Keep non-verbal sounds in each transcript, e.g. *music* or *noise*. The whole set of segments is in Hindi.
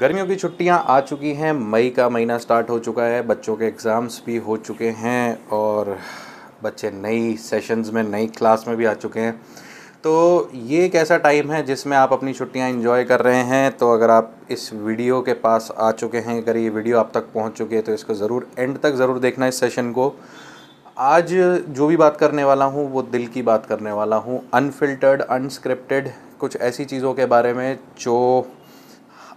गर्मियों की छुट्टियां आ चुकी हैं मई का महीना स्टार्ट हो चुका है बच्चों के एग्ज़ाम्स भी हो चुके हैं और बच्चे नई सेशंस में नई क्लास में भी आ चुके हैं तो ये एक ऐसा टाइम है जिसमें आप अपनी छुट्टियां एंजॉय कर रहे हैं तो अगर आप इस वीडियो के पास आ चुके हैं अगर ये वीडियो आप तक पहुँच चुके हैं तो इसको ज़रूर एंड तक ज़रूर देखना इस सेशन को आज जो भी बात करने वाला हूँ वो दिल की बात करने वाला हूँ अनफिल्टर्ड अनस्क्रिप्टेड कुछ ऐसी चीज़ों के बारे में जो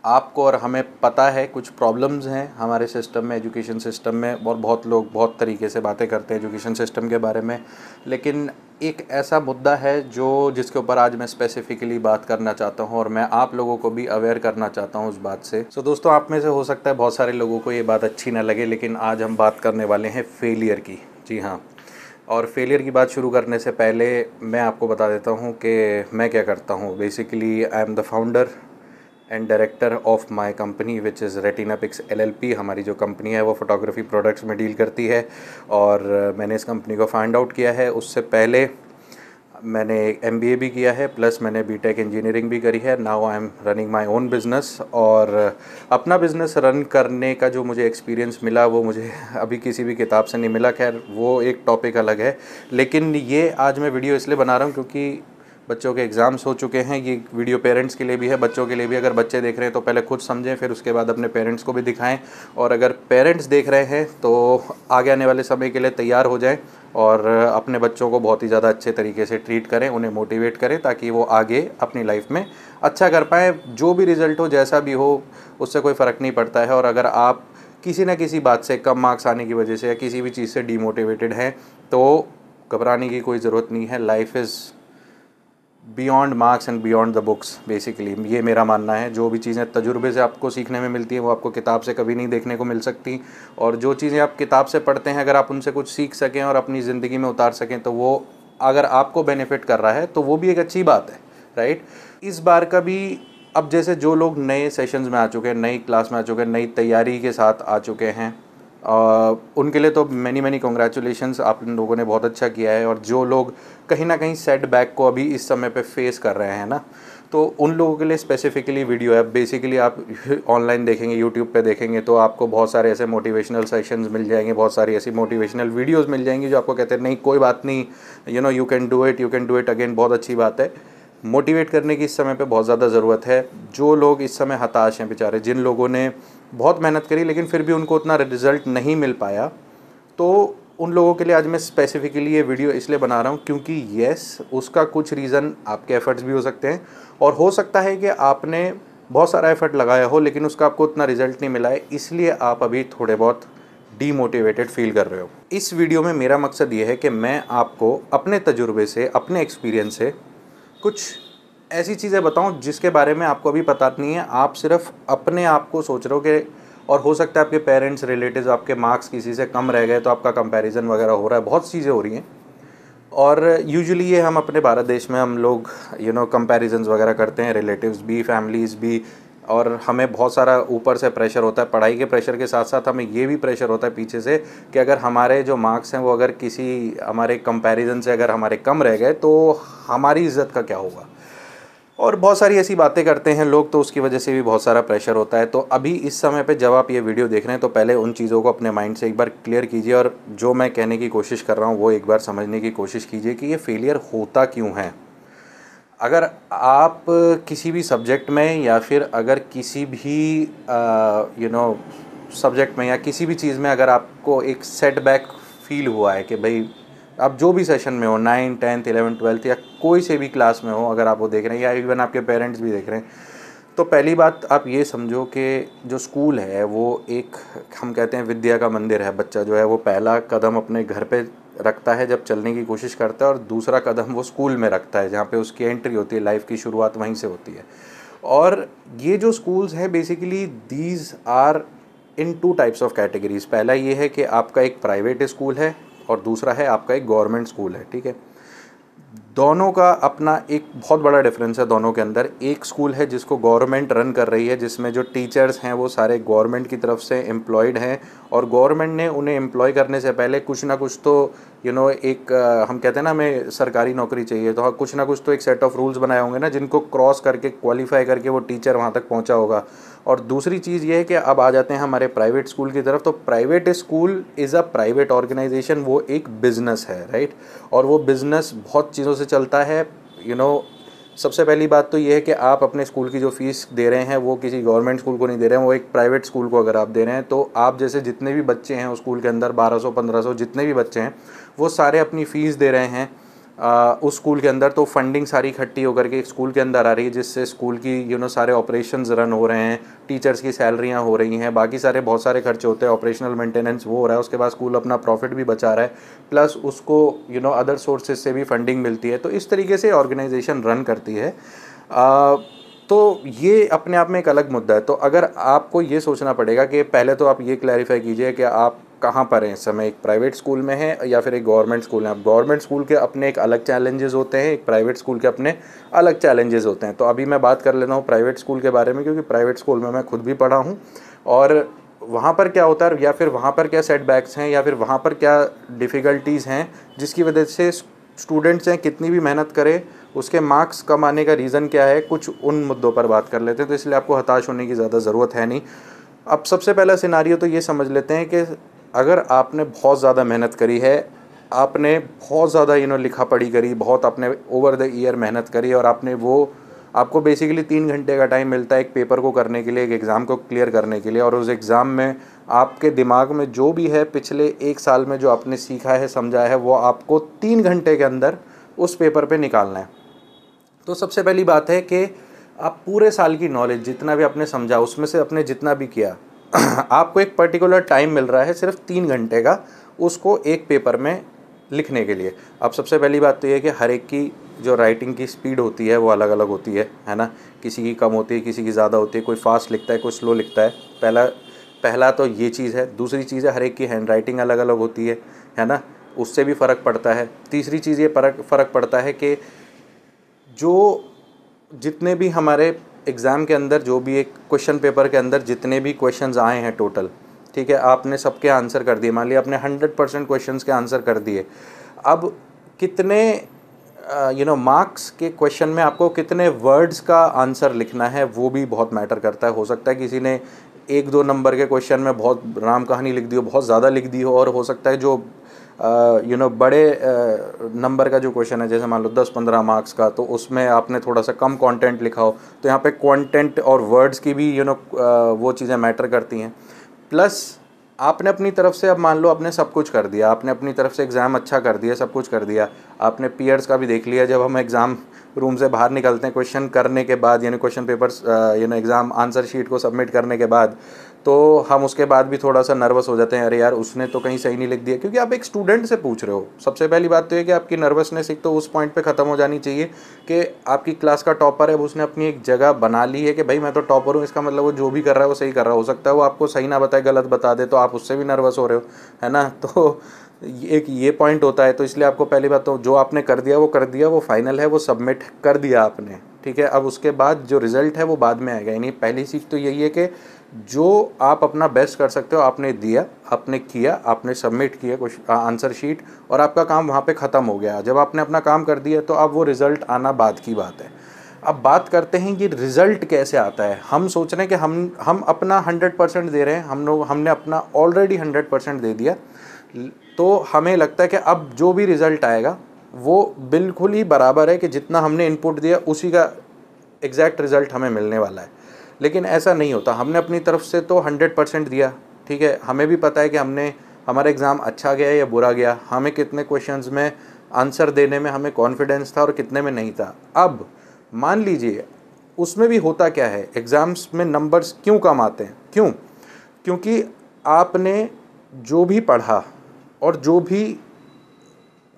आपको और हमें पता है कुछ प्रॉब्लम्स हैं हमारे सिस्टम में एजुकेशन सिस्टम में और बहुत लोग बहुत तरीके से बातें करते हैं एजुकेशन सिस्टम के बारे में लेकिन एक ऐसा मुद्दा है जो जिसके ऊपर आज मैं स्पेसिफिकली बात करना चाहता हूँ और मैं आप लोगों को भी अवेयर करना चाहता हूँ उस बात से सो so, दोस्तों आप में से हो सकता है बहुत सारे लोगों को ये बात अच्छी ना लगे लेकिन आज हम बात करने वाले हैं फेलियर की जी हाँ और फेलियर की बात शुरू करने से पहले मैं आपको बता देता हूँ कि मैं क्या करता हूँ basically I am the founder and director of my company which is Retina Pix LLP हमारी जो कंपनी है वो फोटोग्राफी प्रोडक्ट्स में डील करती है और uh, मैंने इस कंपनी को फाइंड आउट किया है उससे पहले मैंने एम भी किया है प्लस मैंने बी टेक इंजीनियरिंग भी करी है now I am running my own business और uh, अपना बिज़नेस रन करने का जो मुझे एक्सपीरियंस मिला वो मुझे *laughs* अभी किसी भी किताब से नहीं मिला खैर वो एक टॉपिक अलग है लेकिन ये आज मैं वीडियो इसलिए बना रहा हूँ क्योंकि बच्चों के एग्ज़ाम्स हो चुके हैं ये वीडियो पेरेंट्स के लिए भी है बच्चों के लिए भी अगर बच्चे देख रहे हैं तो पहले खुद समझें फिर उसके बाद अपने पेरेंट्स को भी दिखाएं और अगर पेरेंट्स देख रहे हैं तो आगे आने वाले समय के लिए तैयार हो जाएं और अपने बच्चों को बहुत ही ज़्यादा अच्छे तरीके से ट्रीट करें उन्हें मोटिवेट करें ताकि वो आगे अपनी लाइफ में अच्छा कर पाएँ जो भी रिज़ल्ट हो जैसा भी हो उससे कोई फ़र्क नहीं पड़ता है और अगर आप किसी न किसी बात से कम मार्क्स आने की वजह से या किसी भी चीज़ से डीमोटिवेटेड हैं तो घबराने की कोई ज़रूरत नहीं है life is beyond marks and beyond the books basically ये मेरा मानना है जो भी चीज़ें तजुर्बे से आपको सीखने में मिलती हैं वो आपको किताब से कभी नहीं देखने को मिल सकती और जो चीज़ें आप किताब से पढ़ते हैं अगर आप उनसे कुछ सीख सकें और अपनी ज़िंदगी में उतार सकें तो वो अगर आपको बेनिफिट कर रहा है तो वो भी एक अच्छी बात है राइट इस बार का भी अब जैसे जो लोग नए सेशंस में आ चुके हैं नई क्लास में आ चुके हैं नई तैयारी के साथ आ चुके हैं उनके लिए तो मैनी मैनी कॉन्ग्रेचुलेशन आप इन लोगों ने बहुत अच्छा किया है और जो लोग कहीं ना कहीं सेटबैक को अभी इस समय पे फेस कर रहे हैं ना तो उन लोगों के लिए स्पेसिफिकली वीडियो है बेसिकली आप ऑनलाइन *laughs* देखेंगे यूट्यूब पे देखेंगे तो आपको बहुत सारे ऐसे मोटिवेशनल सेशंस मिल जाएंगे बहुत सारी ऐसी मोटिवेशनल वीडियोस मिल जाएंगी जो आपको कहते हैं नहीं कोई बात नहीं you know you can do it you can do it again बहुत अच्छी बात है मोटिवेट करने की इस समय पे बहुत ज़्यादा ज़रूरत है जो लोग इस समय हताश हैं बेचारे जिन लोगों ने बहुत मेहनत करी लेकिन फिर भी उनको उतना रिजल्ट नहीं मिल पाया तो उन लोगों के लिए आज मैं स्पेसिफिकली ये वीडियो इसलिए बना रहा हूँ क्योंकि येस उसका कुछ रीज़न आपके एफ़र्ट्स भी हो सकते हैं और हो सकता है कि आपने बहुत सारा एफ़र्ट लगाया हो लेकिन उसका आपको उतना रिजल्ट नहीं मिला है इसलिए आप अभी थोड़े बहुत डीमोटिवेटेड फील कर रहे हो इस वीडियो में मेरा मकसद ये है कि मैं आपको अपने तजुर्बे से अपने एक्सपीरियंस से कुछ ऐसी चीज़ें बताऊं जिसके बारे में आपको अभी पता नहीं है आप सिर्फ अपने आप को सोच रहे हो कि और हो सकता है आपके पेरेंट्स रिलेटिव आपके मार्क्स किसी से कम रह गए तो आपका कंपैरिजन वगैरह हो रहा है बहुत चीज़ें हो रही हैं और यूजुअली ये हम अपने भारत देश में हम लोग यू नो कंपेरिजन वगैरह करते हैं रिलेटिव्स भी फैमिलीज़ भी और हमें बहुत सारा ऊपर से प्रेशर होता है पढ़ाई के प्रेशर के साथ साथ हमें ये भी प्रेशर होता है पीछे से कि अगर हमारे जो मार्क्स हैं वो अगर किसी हमारे कंपैरिजन से अगर हमारे कम रह गए तो हमारी इज्जत का क्या होगा और बहुत सारी ऐसी बातें करते हैं लोग तो उसकी वजह से भी बहुत सारा प्रेशर होता है तो अभी इस समय पे जब आप ये वीडियो देख रहे हैं तो पहले उन चीज़ों को अपने माइंड से एक बार क्लियर कीजिए और जो मैं कहने की कोशिश कर रहा हूँ वो एक बार समझने की कोशिश कीजिए कि ये फेलियर होता क्यों है अगर आप किसी भी सब्जेक्ट में या फिर अगर किसी भी यू नो सब्जेक्ट में या किसी भी चीज़ में अगर आपको एक सेटबैक फील हुआ है कि भाई आप जो भी सेशन में हो नाइन टेंथ इलेवन ट्वेल्थ या कोई से भी क्लास में हो अगर आप वो देख रहे हैं या इवन आपके पेरेंट्स भी देख रहे हैं तो पहली बात आप ये समझो कि जो स्कूल है वो एक हम कहते हैं विद्या का मंदिर है बच्चा जो है वो पहला कदम अपने घर पे रखता है जब चलने की कोशिश करता है और दूसरा कदम वो स्कूल में रखता है जहाँ पे उसकी एंट्री होती है लाइफ की शुरुआत वहीं से होती है और ये जो स्कूल्स हैं basically these are in two types of categories पहला ये है कि आपका एक प्राइवेट स्कूल है और दूसरा है आपका एक गवर्नमेंट स्कूल है ठीक है दोनों का अपना एक बहुत बड़ा डिफरेंस है दोनों के अंदर एक स्कूल है जिसको गवर्नमेंट रन कर रही है जिसमें जो टीचर्स हैं वो सारे गवर्नमेंट की तरफ से एम्प्लॉयड हैं और गवर्नमेंट ने उन्हें एम्प्लॉय करने से पहले कुछ ना कुछ तो यू you नो know, एक हम कहते हैं ना हमें सरकारी नौकरी चाहिए तो हाँ, कुछ ना कुछ तो एक सेट ऑफ रूल्स बनाए होंगे ना जिनको क्रॉस करके क्वालिफाई करके वो टीचर वहाँ तक पहुँचा होगा और दूसरी चीज़ ये है कि अब आ जाते हैं हमारे प्राइवेट स्कूल की तरफ तो private school is a private organization वो एक बिज़नेस है राइट और वो बिज़नेस बहुत चीज़ों से चलता है यू you नो know, सबसे पहली बात तो ये है कि आप अपने स्कूल की जो फ़ीस दे रहे हैं वो किसी गवर्नमेंट स्कूल को नहीं दे रहे हैं वो एक प्राइवेट स्कूल को अगर आप दे रहे हैं तो आप जैसे जितने भी बच्चे हैं उस स्कूल के अंदर 1200 1500 जितने भी बच्चे हैं वो सारे अपनी फ़ीस दे रहे हैं आ, उस स्कूल के अंदर तो फंडिंग सारी इकट्ठी होकर के स्कूल के अंदर आ रही है जिससे स्कूल की यू नो सारे ऑपरेशन रन हो रहे हैं टीचर्स की सैलरियाँ हो रही हैं बाकी सारे बहुत सारे खर्चे होते हैं ऑपरेशनल मेंटेनेंस वो हो रहा है उसके बाद स्कूल अपना प्रॉफिट भी बचा रहा है प्लस उसको यू नो अदर सोर्सेज से भी फंडिंग मिलती है तो इस तरीके से ऑर्गेनाइजेशन रन करती है आ, तो ये अपने आप में एक अलग मुद्दा है तो अगर आपको ये सोचना पड़ेगा कि पहले तो आप ये क्लैरिफाई कीजिए कि आप कहाँ पर हैं इस समय एक प्राइवेट स्कूल में है या फिर एक गवर्नमेंट स्कूल में अब गवर्नमेंट स्कूल के अपने एक अलग चैलेंजेस होते हैं एक प्राइवेट स्कूल के अपने अलग चैलेंजेस होते हैं तो अभी मैं बात कर लेता हूँ प्राइवेट स्कूल के बारे में क्योंकि प्राइवेट स्कूल में मैं खुद भी पढ़ा हूँ और वहाँ पर क्या होता है या फिर वहाँ पर क्या सेटबैक्स हैं या फिर वहाँ पर क्या डिफ़िकल्टीज़ हैं जिसकी वजह से स्टूडेंट्स हैं कितनी भी मेहनत करें उसके मार्क्स कम आने का रीज़न क्या है कुछ उन मुद्दों पर बात कर लेते हैं तो इसलिए आपको हताश होने की ज़्यादा ज़रूरत है नहीं अब सबसे पहला सिनारियो तो ये समझ लेते हैं कि अगर आपने बहुत ज़्यादा मेहनत करी है आपने बहुत ज़्यादा यू नो लिखा पढ़ी करी बहुत आपने ओवर द ईयर मेहनत करी और आपने वो आपको बेसिकली तीन घंटे का टाइम मिलता है एक पेपर को करने के लिए एक एग्ज़ाम को क्लियर करने के लिए और उस एग्ज़ाम में आपके दिमाग में जो भी है पिछले एक साल में जो आपने सीखा है समझा है वो आपको तीन घंटे के अंदर उस पेपर पे निकालना है तो सबसे पहली बात है कि आप पूरे साल की नॉलेज जितना भी आपने समझा उसमें से आपने जितना भी किया *clears throat* आपको एक पर्टिकुलर टाइम मिल रहा है सिर्फ तीन घंटे का उसको एक पेपर में लिखने के लिए अब सबसे पहली बात तो ये है कि हर एक की जो राइटिंग की स्पीड होती है वो अलग अलग होती है है ना किसी की कम होती है किसी की ज़्यादा होती है कोई फास्ट लिखता है कोई स्लो लिखता है पहला पहला तो ये चीज़ है दूसरी चीज़ है हर एक की हैंड राइटिंग अलग अलग होती है है ना उससे भी फ़र्क पड़ता है तीसरी चीज़ ये फ़र्क फ़र्क पड़ता है कि जो जितने भी हमारे एग्ज़ाम के अंदर जो भी एक क्वेश्चन पेपर के अंदर जितने भी क्वेश्चन आए हैं टोटल ठीक है आपने सबके आंसर कर दिए मान लिया आपने हंड्रेड परसेंट क्वेश्चन के आंसर कर दिए अब कितने यू नो मार्क्स के क्वेश्चन में आपको कितने वर्ड्स का आंसर लिखना है वो भी बहुत मैटर करता है हो सकता है किसी ने एक दो नंबर के क्वेश्चन में बहुत राम कहानी लिख दी हो बहुत ज़्यादा लिख दी हो और हो सकता है जो यू नो बड़े नंबर का जो क्वेश्चन है जैसे मान लो दस पंद्रह मार्क्स का तो उसमें आपने थोड़ा सा कम कंटेंट लिखा हो तो यहाँ पे कंटेंट और वर्ड्स की भी यू you नो know, वो चीज़ें मैटर करती हैं प्लस आपने अपनी तरफ से अब मान लो आपने सब कुछ कर दिया आपने अपनी तरफ से एग्ज़ाम अच्छा कर दिया सब कुछ कर दिया आपने पीयर्स का भी देख लिया जब हम एग्ज़ाम रूम से बाहर निकलते हैं क्वेश्चन करने के बाद यानी क्वेश्चन पेपर यानी एग्ज़ाम आंसर शीट को सबमिट करने के बाद तो हम उसके बाद भी थोड़ा सा नर्वस हो जाते हैं अरे यार उसने तो कहीं सही नहीं लिख दिया क्योंकि आप एक स्टूडेंट से पूछ रहे हो सबसे पहली बात तो ये कि आपकी नर्वसनेस एक तो उस पॉइंट पे ख़त्म हो जानी चाहिए कि आपकी क्लास का टॉपर है उसने अपनी एक जगह बना ली है कि भाई मैं तो टॉपर हूँ इसका मतलब वो जो भी कर रहा है वो सही कर रहा हो सकता है वो आपको सही ना बताए गलत बता दे तो आप उससे भी नर्वस हो रहे हो है ना *laughs* तो एक ये पॉइंट होता है तो इसलिए आपको पहली बात तो जो आपने कर दिया वो कर दिया वो फाइनल है वो सबमिट कर दिया आपने ठीक है अब उसके बाद जो रिज़ल्ट है वो बाद में आएगा यानी पहली चीज़ तो यही है कि जो आप अपना बेस्ट कर सकते हो आपने दिया आपने किया आपने सबमिट किया कुछ आंसर शीट और आपका काम वहाँ पे ख़त्म हो गया जब आपने अपना काम कर दिया तो अब वो रिज़ल्ट आना बाद की बात है अब बात करते हैं कि रिज़ल्ट कैसे आता है हम सोच रहे हैं कि हम हम अपना हंड्रेड परसेंट दे रहे हैं हम लोग हमने अपना ऑलरेडी हंड्रेड परसेंट दे दिया तो हमें लगता है कि अब जो भी रिज़ल्ट आएगा वो बिल्कुल ही बराबर है कि जितना हमने इनपुट दिया उसी का एग्जैक्ट रिज़ल्ट हमें मिलने वाला है लेकिन ऐसा नहीं होता हमने अपनी तरफ से तो हंड्रेड परसेंट दिया ठीक है हमें भी पता है कि हमने हमारा एग्ज़ाम अच्छा गया या बुरा गया हमें कितने क्वेश्चन में आंसर देने में हमें कॉन्फिडेंस था और कितने में नहीं था अब मान लीजिए उसमें भी होता क्या है एग्ज़ाम्स में नंबर्स क्यों कम आते हैं क्यों क्योंकि आपने जो भी पढ़ा और जो भी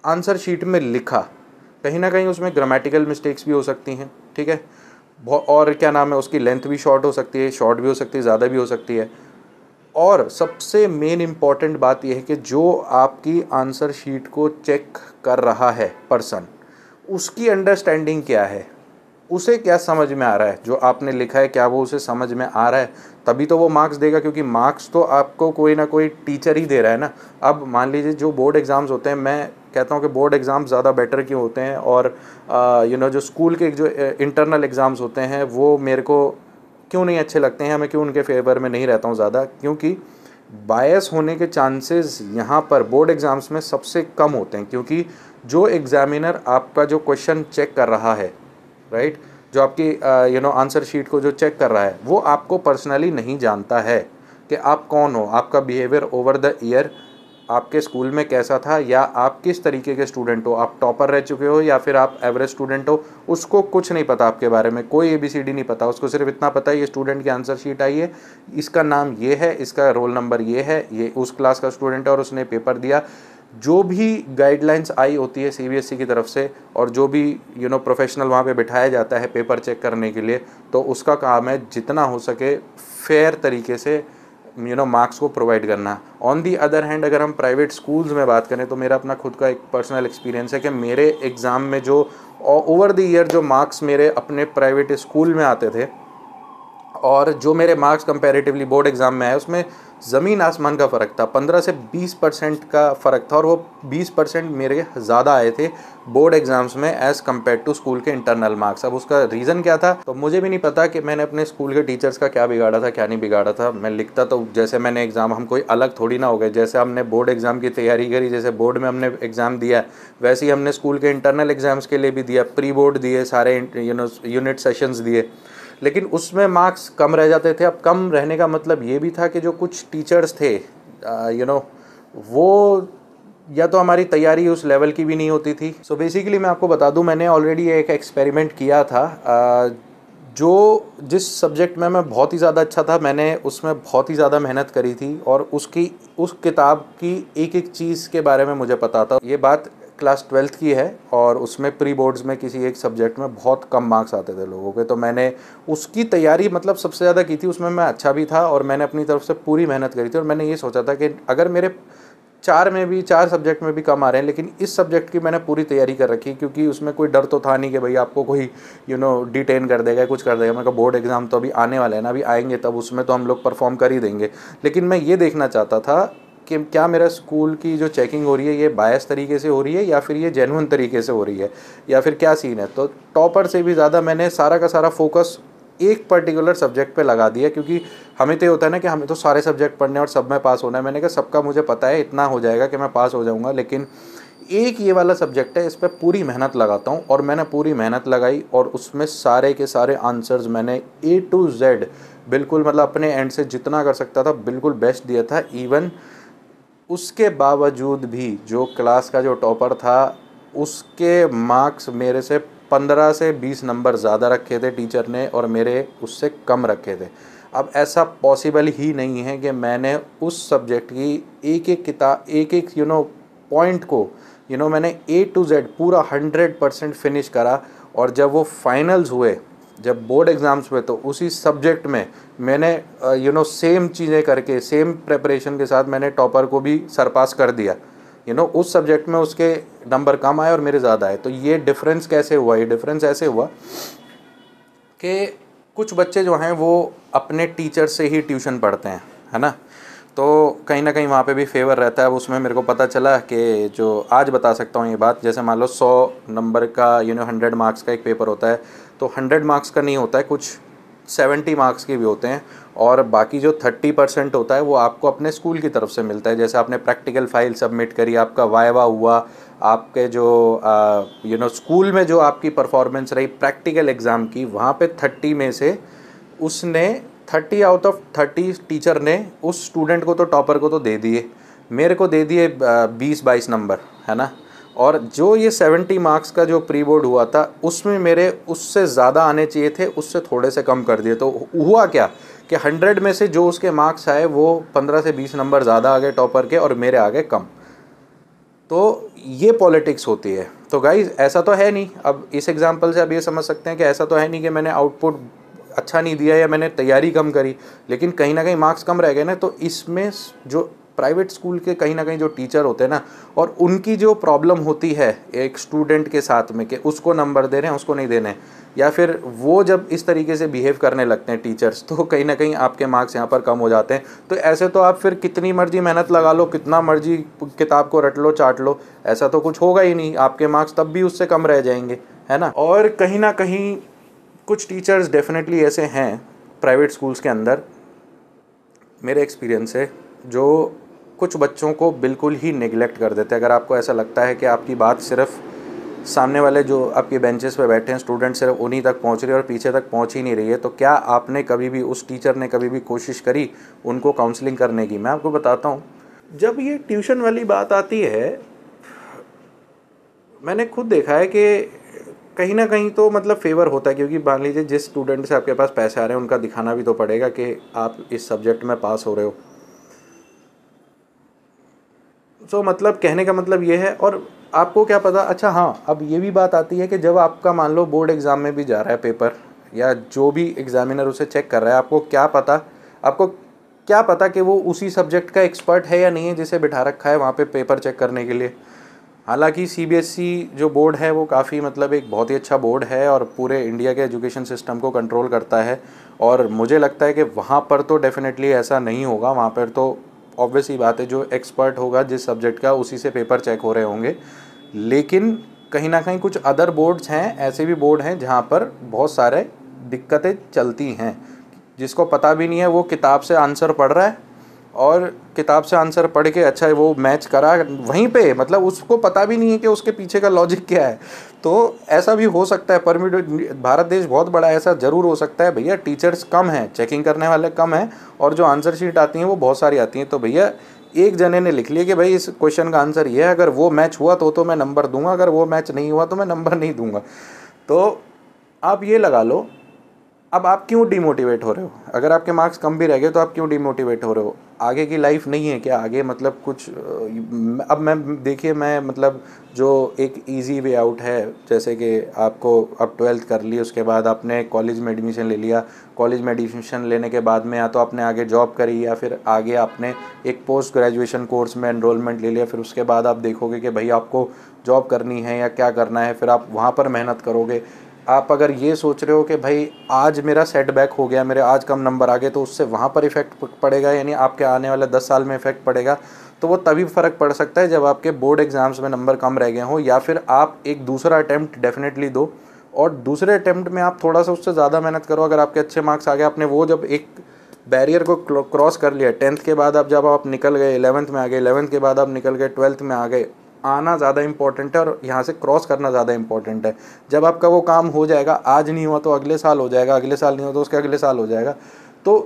आंसर शीट में लिखा कहीं ना कहीं उसमें ग्रामेटिकल मिस्टेक्स भी हो सकती हैं ठीक है और क्या नाम है उसकी लेंथ भी शॉर्ट हो सकती है शॉर्ट भी हो सकती है ज़्यादा भी हो सकती है और सबसे मेन इम्पॉर्टेंट बात यह है कि जो आपकी आंसर शीट को चेक कर रहा है पर्सन उसकी अंडरस्टैंडिंग क्या है उसे क्या समझ में आ रहा है जो आपने लिखा है क्या वो उसे समझ में आ रहा है तभी तो वो मार्क्स देगा क्योंकि मार्क्स तो आपको कोई ना कोई टीचर ही दे रहा है ना अब मान लीजिए जो बोर्ड एग्ज़ाम्स होते हैं मैं कहता हूँ कि बोर्ड एग्ज़ाम ज़्यादा बेटर क्यों होते हैं और यू नो जो स्कूल के जो इंटरनल एग्ज़ाम्स होते हैं वो मेरे को क्यों नहीं अच्छे लगते हैं मैं क्यों उनके फेवर में नहीं रहता हूँ ज़्यादा क्योंकि बायस होने के चांसेस यहाँ पर बोर्ड एग्ज़ाम्स में सबसे कम होते हैं क्योंकि जो एग्ज़ामिनर आपका जो क्वेश्चन चेक कर रहा है राइट right? जो आपकी यू नो आंसर शीट को जो चेक कर रहा है वो आपको पर्सनली नहीं जानता है कि आप कौन हो आपका बिहेवियर ओवर द ईयर आपके स्कूल में कैसा था या आप किस तरीके के स्टूडेंट हो आप टॉपर रह चुके हो या फिर आप एवरेज स्टूडेंट हो उसको कुछ नहीं पता आपके बारे में कोई ए बी सी डी नहीं पता उसको सिर्फ इतना पता है ये स्टूडेंट की आंसर शीट आई है इसका नाम ये है इसका रोल नंबर ये है ये उस क्लास का स्टूडेंट है और उसने पेपर दिया जो भी गाइडलाइंस आई होती है सीबीएसई e की तरफ से और जो भी यू नो प्रोफेशनल वहाँ पे बिठाया जाता है पेपर चेक करने के लिए तो उसका काम है जितना हो सके फेयर तरीके से यू नो मार्क्स को प्रोवाइड करना ऑन दी अदर हैंड अगर हम प्राइवेट स्कूल्स में बात करें तो मेरा अपना खुद का एक पर्सनल एक्सपीरियंस है कि मेरे एग्ज़ाम में जो ओवर द ईयर जो मार्क्स मेरे अपने प्राइवेट स्कूल में आते थे और जो मेरे मार्क्स कंपेरेटिवली बोर्ड एग्ज़ाम में आए उसमें ज़मीन आसमान का फ़र्क था पंद्रह से बीस परसेंट का फ़र्क था और वो बीस परसेंट मेरे ज़्यादा आए थे बोर्ड एग्ज़ाम्स में एज़ कम्पेयर टू स्कूल के इंटरनल मार्क्स अब उसका रीज़न क्या था तो मुझे भी नहीं पता कि मैंने अपने स्कूल के टीचर्स का क्या बिगाड़ा था क्या नहीं बिगाड़ा था मैं लिखता तो जैसे मैंने एग्ज़ाम हम कोई अलग थोड़ी ना हो गए जैसे हमने बोर्ड एग्ज़ाम की तैयारी करी जैसे बोर्ड में हमने एग्ज़ाम दिया वैसे ही हमने स्कूल के इंटरनल एग्ज़ाम्स के लिए भी दिया प्री बोर्ड दिए सारे यू नो यूनिट सेशंस दिए लेकिन उसमें मार्क्स कम रह जाते थे अब कम रहने का मतलब ये भी था कि जो कुछ टीचर्स थे यू नो वो या तो हमारी तैयारी उस लेवल की भी नहीं होती थी सो so बेसिकली मैं आपको बता दूं मैंने ऑलरेडी एक एक्सपेरिमेंट किया था जो जिस सब्जेक्ट में मैं बहुत ही ज़्यादा अच्छा था मैंने उसमें बहुत ही ज़्यादा मेहनत करी थी और उसकी उस किताब की एक एक चीज़ के बारे में मुझे पता था ये बात क्लास ट्वेल्थ की है और उसमें प्री बोर्ड्स में किसी एक सब्जेक्ट में बहुत कम मार्क्स आते थे लोगों के तो मैंने उसकी तैयारी मतलब सबसे ज़्यादा की थी उसमें मैं अच्छा भी था और मैंने अपनी तरफ से पूरी मेहनत करी थी और मैंने ये सोचा था कि अगर मेरे चार में भी चार सब्जेक्ट में भी कम आ रहे हैं लेकिन इस सब्जेक्ट की मैंने पूरी तैयारी कर रखी क्योंकि उसमें कोई डर तो था नहीं कि भाई आपको कोई यू नो डिटेन कर देगा कुछ कर देगा मैं कहा बोर्ड एग्ज़ाम तो अभी आने वाला है ना अभी आएंगे तब उसमें तो हम लोग परफॉर्म कर ही देंगे लेकिन मैं ये देखना चाहता था कि क्या मेरा स्कूल की जो चेकिंग हो रही है ये बायस तरीके से हो रही है या फिर ये जेनवन तरीके से हो रही है या फिर क्या सीन है तो टॉपर से भी ज़्यादा मैंने सारा का सारा फोकस एक पर्टिकुलर सब्जेक्ट पे लगा दिया क्योंकि हमें तो होता है ना कि हमें तो सारे सब्जेक्ट पढ़ने और सब में पास होना है मैंने कहा सबका मुझे पता है इतना हो जाएगा कि मैं पास हो जाऊँगा लेकिन एक ये वाला सब्जेक्ट है इस पर पूरी मेहनत लगाता हूँ और मैंने पूरी मेहनत लगाई और उसमें सारे के सारे आंसर्स मैंने ए टू जेड बिल्कुल मतलब अपने एंड से जितना कर सकता था बिल्कुल बेस्ट दिया था इवन उसके बावजूद भी जो क्लास का जो टॉपर था उसके मार्क्स मेरे से पंद्रह से बीस नंबर ज़्यादा रखे थे टीचर ने और मेरे उससे कम रखे थे अब ऐसा पॉसिबल ही नहीं है कि मैंने उस सब्जेक्ट की एक एक किताब एक एक यू नो पॉइंट को यू you नो know, मैंने ए टू जेड पूरा हंड्रेड परसेंट फिनिश करा और जब वो फाइनल्स हुए जब बोर्ड एग्ज़ाम्स हुए तो उसी सब्जेक्ट में मैंने यू नो सेम चीज़ें करके सेम प्रेपरेशन के साथ मैंने टॉपर को भी सरपास कर दिया यू you नो know, उस सब्जेक्ट में उसके नंबर कम आए और मेरे ज़्यादा आए तो ये डिफरेंस कैसे हुआ ये डिफरेंस ऐसे हुआ कि कुछ बच्चे जो हैं वो अपने टीचर से ही ट्यूशन पढ़ते हैं है ना तो कहीं ना कहीं वहाँ पे भी फेवर रहता है उसमें मेरे को पता चला कि जो आज बता सकता हूँ ये बात जैसे मान लो सौ नंबर का यू नो हंड्रेड मार्क्स का एक पेपर होता है तो हंड्रेड मार्क्स का नहीं होता है कुछ सेवेंटी मार्क्स के भी होते हैं और बाकी जो थर्टी परसेंट होता है वो आपको अपने स्कूल की तरफ से मिलता है जैसे आपने प्रैक्टिकल फाइल सबमिट करी आपका वायवा हुआ आपके जो यू नो स्कूल में जो आपकी परफॉर्मेंस रही प्रैक्टिकल एग्ज़ाम की वहाँ पे थर्टी में से उसने thirty out of thirty teacher ने उस स्टूडेंट को तो टॉपर को तो दे दिए मेरे को दे दिए बीस बाईस नंबर है ना और जो ये सेवेंटी मार्क्स का जो प्री बोर्ड हुआ था उसमें मेरे उससे ज़्यादा आने चाहिए थे उससे थोड़े से कम कर दिए तो हुआ क्या कि हंड्रेड में से जो उसके मार्क्स आए वो पंद्रह से बीस नंबर ज़्यादा आ गए टॉपर के और मेरे आ गए कम तो ये पॉलिटिक्स होती है तो गाइज ऐसा तो है नहीं अब इस एग्ज़ाम्पल से आप ये समझ सकते हैं कि ऐसा तो है नहीं कि मैंने आउटपुट अच्छा नहीं दिया या मैंने तैयारी कम करी लेकिन कहीं ना कहीं मार्क्स कम रह गए ना तो इसमें जो प्राइवेट स्कूल के कहीं ना कहीं जो टीचर होते हैं ना और उनकी जो प्रॉब्लम होती है एक स्टूडेंट के साथ में कि उसको नंबर दे रहे हैं उसको नहीं देने या फिर वो जब इस तरीके से बिहेव करने लगते हैं टीचर्स तो कहीं ना कहीं आपके मार्क्स यहाँ पर कम हो जाते हैं तो ऐसे तो आप फिर कितनी मर्जी मेहनत लगा लो कितना मर्जी किताब को रट लो चाट लो ऐसा तो कुछ होगा ही नहीं आपके मार्क्स तब भी उससे कम रह जाएंगे है ना और कहीं ना कहीं कुछ टीचर्स डेफिनेटली ऐसे हैं प्राइवेट स्कूल्स के अंदर मेरे एक्सपीरियंस से जो कुछ बच्चों को बिल्कुल ही निगलेक्ट कर देते हैं अगर आपको ऐसा लगता है कि आपकी बात सिर्फ सामने वाले जो आपके बेंचेस पर बैठे हैं स्टूडेंट सिर्फ उन्हीं तक पहुंच रही है और पीछे तक पहुंच ही नहीं रही है तो क्या आपने कभी भी उस टीचर ने कभी भी कोशिश करी उनको काउंसलिंग करने की मैं आपको बताता हूँ जब ये ट्यूशन वाली बात आती है मैंने खुद देखा है कि कहीं ना कहीं तो मतलब फेवर होता है क्योंकि मान लीजिए जिस स्टूडेंट से आपके पास पैसे आ रहे हैं उनका दिखाना भी तो पड़ेगा कि आप इस सब्जेक्ट में पास हो रहे हो सो मतलब कहने का मतलब ये है और आपको क्या पता अच्छा हाँ अब ये भी बात आती है कि जब आपका मान लो बोर्ड एग्ज़ाम में भी जा रहा है पेपर या जो भी एग्ज़ामिनर उसे चेक कर रहा है आपको क्या पता आपको क्या पता कि वो उसी सब्जेक्ट का एक्सपर्ट है या नहीं है जिसे बिठा रखा है वहाँ पे पेपर चेक करने के लिए हालांकि सीबीएसई e जो बोर्ड है वो काफ़ी मतलब एक बहुत ही अच्छा बोर्ड है और पूरे इंडिया के एजुकेशन सिस्टम को कंट्रोल करता है और मुझे लगता है कि वहाँ पर तो डेफिनेटली ऐसा नहीं होगा वहाँ पर तो ऑब्वियस ही बात है जो एक्सपर्ट होगा जिस सब्जेक्ट का उसी से पेपर चेक हो रहे होंगे लेकिन कहीं ना कहीं कुछ अदर बोर्ड्स हैं ऐसे भी बोर्ड हैं जहाँ पर बहुत सारे दिक्कतें चलती हैं जिसको पता भी नहीं है वो किताब से आंसर पढ़ रहा है और किताब से आंसर पढ़ के अच्छा वो मैच करा वहीं पे मतलब उसको पता भी नहीं है कि उसके पीछे का लॉजिक क्या है तो ऐसा भी हो सकता है परमिट भारत देश बहुत बड़ा ऐसा ज़रूर हो सकता है भैया टीचर्स कम हैं चेकिंग करने वाले कम हैं और जो आंसर शीट आती हैं वो बहुत सारी आती हैं तो भैया एक जने ने लिख लिया कि भाई इस क्वेश्चन का आंसर ये है अगर वो मैच हुआ तो तो मैं नंबर दूंगा अगर वो मैच नहीं हुआ तो मैं नंबर नहीं दूंगा तो आप ये लगा लो अब आप क्यों डीमोटिवेट हो रहे हो अगर आपके मार्क्स कम भी रह गए तो आप क्यों डीमोटिवेट हो रहे हो आगे की लाइफ नहीं है क्या आगे मतलब कुछ अब मैं देखिए मैं मतलब जो एक इजी वे आउट है जैसे कि आपको अब ट्वेल्थ कर ली उसके बाद आपने कॉलेज में एडमिशन ले लिया कॉलेज में एडमिशन लेने के बाद में या तो आपने आगे जॉब करी या फिर आगे आपने एक पोस्ट ग्रेजुएशन कोर्स में एनरोलमेंट ले लिया फिर उसके बाद आप देखोगे कि भाई आपको जॉब करनी है या क्या करना है फिर आप वहाँ पर मेहनत करोगे आप अगर ये सोच रहे हो कि भाई आज मेरा सेटबैक हो गया मेरे आज कम नंबर आ गए तो उससे वहाँ पर इफ़ेक्ट पड़ेगा यानी आपके आने वाले दस साल में इफ़ेक्ट पड़ेगा तो वो तभी फ़र्क पड़ सकता है जब आपके बोर्ड एग्ज़ाम्स में नंबर कम रह गए हों या फिर आप एक दूसरा अटैम्प्ट डेफिनेटली दो और दूसरे अटैम्प्ट में आप थोड़ा सा उससे ज़्यादा मेहनत करो अगर आपके अच्छे मार्क्स आ गए आपने वो जब एक बैरियर को क्रॉस कर लिया टेंथ के बाद आप जब आप निकल गए इलेवंथ में आ गए इलेवंथ के बाद आप निकल गए ट्वेल्थ में आ गए आना ज़्यादा इंपॉर्टेंट है और यहाँ से क्रॉस करना ज़्यादा इंपॉर्टेंट है जब आपका वो काम हो जाएगा आज नहीं हुआ तो अगले साल हो जाएगा अगले साल नहीं हुआ तो उसके अगले साल हो जाएगा तो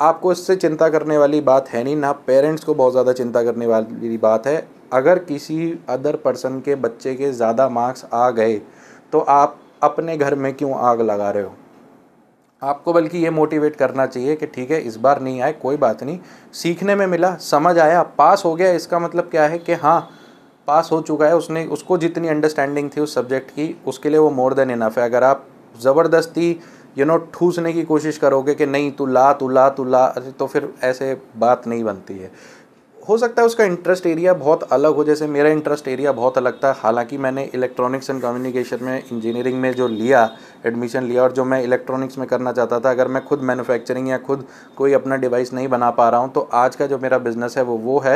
आपको इससे चिंता करने वाली बात है नहीं ना पेरेंट्स को बहुत ज़्यादा चिंता करने वाली बात है अगर किसी अदर पर्सन के बच्चे के ज़्यादा मार्क्स आ गए तो आप अपने घर में क्यों आग लगा रहे हो आपको बल्कि ये मोटिवेट करना चाहिए कि ठीक है इस बार नहीं आए कोई बात नहीं सीखने में मिला समझ आया पास हो गया इसका मतलब क्या है कि हाँ पास हो चुका है उसने उसको जितनी अंडरस्टैंडिंग थी उस सब्जेक्ट की उसके लिए वो मोर देन इनफ है अगर आप ज़बरदस्ती यू नो ठूसने की कोशिश करोगे कि नहीं तू ला तू ला तू ला तो फिर ऐसे बात नहीं बनती है हो सकता है उसका इंटरेस्ट एरिया बहुत अलग हो जैसे मेरा इंटरेस्ट एरिया बहुत अलग था हालांकि मैंने इलेक्ट्रॉनिक्स एंड कम्युनिकेशन में इंजीनियरिंग में जो लिया एडमिशन लिया और जो मैं इलेक्ट्रॉनिक्स में करना चाहता था अगर मैं खुद मैन्युफैक्चरिंग या खुद कोई अपना डिवाइस नहीं बना पा रहा हूँ तो आज का जो मेरा बिज़नेस है वो वो है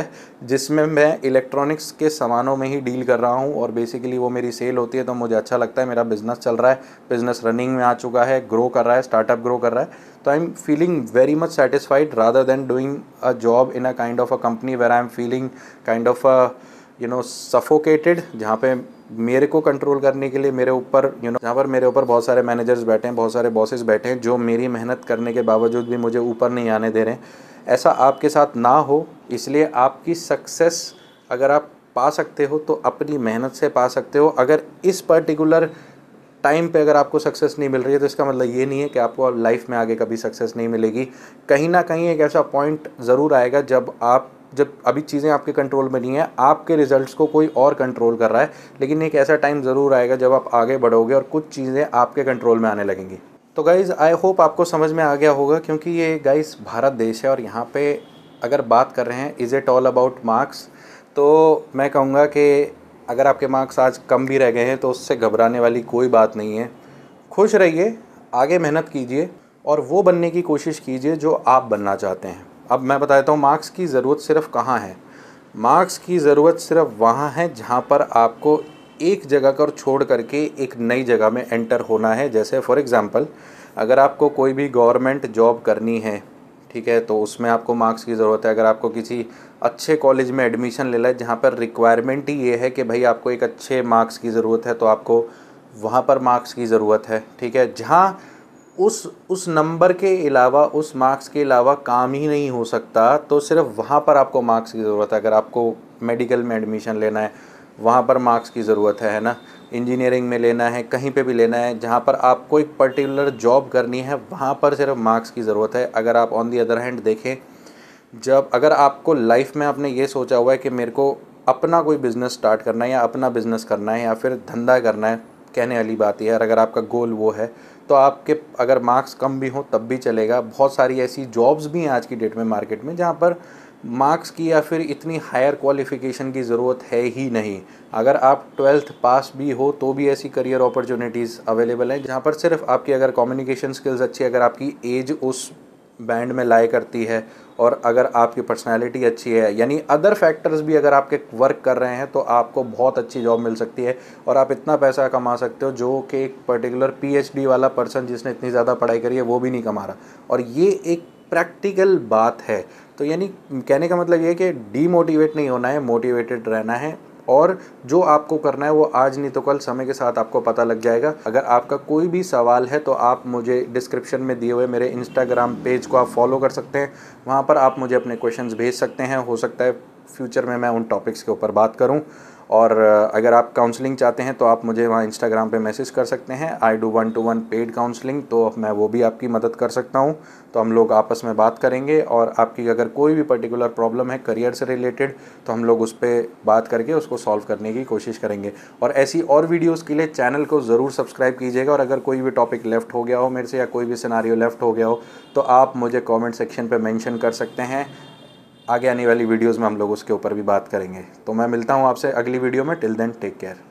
जिसमें मैं इलेक्ट्रॉनिक्स के सामानों में ही डील कर रहा हूँ और बेसिकली वो मेरी सेल होती है तो मुझे अच्छा लगता है मेरा बिज़नेस चल रहा है बिज़नेस रनिंग में आ चुका है ग्रो कर रहा है स्टार्टअप ग्रो कर रहा है am feeling very much satisfied rather than doing a job in a kind of a company where I am feeling kind of a you know suffocated जहाँ पे मेरे को कंट्रोल करने के लिए मेरे ऊपर यू नो जहाँ पर मेरे ऊपर बहुत सारे मैनेजर्स बैठे हैं बहुत सारे बॉसेस बैठे हैं जो मेरी मेहनत करने के बावजूद भी मुझे ऊपर नहीं आने दे रहे हैं ऐसा आपके साथ ना हो इसलिए आपकी सक्सेस अगर आप पा सकते हो तो अपनी मेहनत से पा सकते हो अगर इस पर्टिकुलर टाइम पे अगर आपको सक्सेस नहीं मिल रही है तो इसका मतलब ये नहीं है कि आपको लाइफ में आगे कभी सक्सेस नहीं मिलेगी कहीं ना कहीं एक ऐसा पॉइंट ज़रूर आएगा जब आप जब अभी चीज़ें आपके कंट्रोल में नहीं है आपके रिजल्ट्स को कोई और कंट्रोल कर रहा है लेकिन एक ऐसा टाइम ज़रूर आएगा जब आप आगे बढ़ोगे और कुछ चीज़ें आपके कंट्रोल में आने लगेंगी तो गाइज़ आई होप आपको समझ में आ गया होगा क्योंकि ये गाइज़ भारत देश है और यहाँ पे अगर बात कर रहे हैं is it all about marks तो मैं कहूँगा कि अगर आपके मार्क्स आज कम भी रह गए हैं तो उससे घबराने वाली कोई बात नहीं है खुश रहिए आगे मेहनत कीजिए और वो बनने की कोशिश कीजिए जो आप बनना चाहते हैं अब मैं बता देता हूँ मार्क्स की ज़रूरत सिर्फ कहाँ है मार्क्स की ज़रूरत सिर्फ वहाँ है जहाँ पर आपको एक जगह कर छोड़ करके एक नई जगह में एंटर होना है जैसे फॉर एग्ज़ाम्पल अगर आपको कोई भी गवर्नमेंट जॉब करनी है ठीक है तो उसमें आपको मार्क्स की ज़रूरत है अगर आपको किसी अच्छे कॉलेज में एडमिशन ले लें जहाँ पर रिक्वायरमेंट ही ये है कि भाई आपको एक अच्छे मार्क्स की ज़रूरत है तो आपको वहाँ पर मार्क्स की ज़रूरत है ठीक है जहाँ उस उस नंबर के अलावा उस मार्क्स के अलावा काम ही नहीं हो सकता तो सिर्फ वहाँ पर आपको मार्क्स की ज़रूरत है अगर आपको मेडिकल में एडमिशन लेना है वहाँ पर मार्क्स की ज़रूरत है है ना इंजीनियरिंग में लेना है कहीं पे भी लेना है जहाँ पर आपको एक पर्टिकुलर जॉब करनी है वहाँ पर सिर्फ मार्क्स की ज़रूरत है अगर आप ऑन दी अदर हैंड देखें जब अगर आपको लाइफ में आपने ये सोचा हुआ है कि मेरे को अपना कोई बिज़नेस स्टार्ट करना है या अपना बिज़नेस करना है या फिर धंधा करना है कहने वाली बात यह अगर आपका गोल वो है तो आपके अगर मार्क्स कम भी हों तब भी चलेगा बहुत सारी ऐसी जॉब्स भी हैं आज की डेट में मार्केट में जहाँ पर मार्क्स की या फिर इतनी हायर क्वालिफ़िकेशन की ज़रूरत है ही नहीं अगर आप ट्वेल्थ पास भी हो तो भी ऐसी करियर अपॉर्चुनिटीज़ अवेलेबल हैं जहाँ पर सिर्फ आपकी अगर कम्युनिकेशन स्किल्स अच्छी अगर आपकी एज उस बैंड में लाए करती है और अगर आपकी पर्सनैलिटी अच्छी है यानी अदर फैक्टर्स भी अगर आपके वर्क कर रहे हैं तो आपको बहुत अच्छी जॉब मिल सकती है और आप इतना पैसा कमा सकते हो जो कि एक पर्टिकुलर पीएचडी वाला पर्सन जिसने इतनी ज़्यादा पढ़ाई करी है वो भी नहीं कमा रहा और ये एक प्रैक्टिकल बात है तो यानी कहने का मतलब ये कि डीमोटिवेट नहीं होना है मोटिवेटेड रहना है और जो आपको करना है वो आज नहीं तो कल समय के साथ आपको पता लग जाएगा अगर आपका कोई भी सवाल है तो आप मुझे डिस्क्रिप्शन में दिए हुए मेरे इंस्टाग्राम पेज को आप फॉलो कर सकते हैं वहाँ पर आप मुझे अपने क्वेश्चंस भेज सकते हैं हो सकता है फ्यूचर में मैं उन टॉपिक्स के ऊपर बात करूँ और अगर आप काउंसलिंग चाहते हैं तो आप मुझे वहाँ इंस्टाग्राम पे मैसेज कर सकते हैं I do one to one paid counselling तो मैं वो भी आपकी मदद कर सकता हूँ तो हम लोग आपस में बात करेंगे और आपकी अगर कोई भी पर्टिकुलर प्रॉब्लम है करियर से रिलेटेड तो हम लोग उस पर बात करके उसको सॉल्व करने की कोशिश करेंगे और ऐसी और वीडियोज़ के लिए चैनल को ज़रूर सब्सक्राइब कीजिएगा और अगर कोई भी टॉपिक लेफ्ट हो गया हो मेरे से या कोई भी सिनारी लेफ्ट हो गया हो तो आप मुझे कॉमेंट सेक्शन पर मैंशन कर सकते हैं आगे आने वाली वीडियोज़ में हम लोग उसके ऊपर भी बात करेंगे तो मैं मिलता हूँ आपसे अगली वीडियो में टिल देन टेक केयर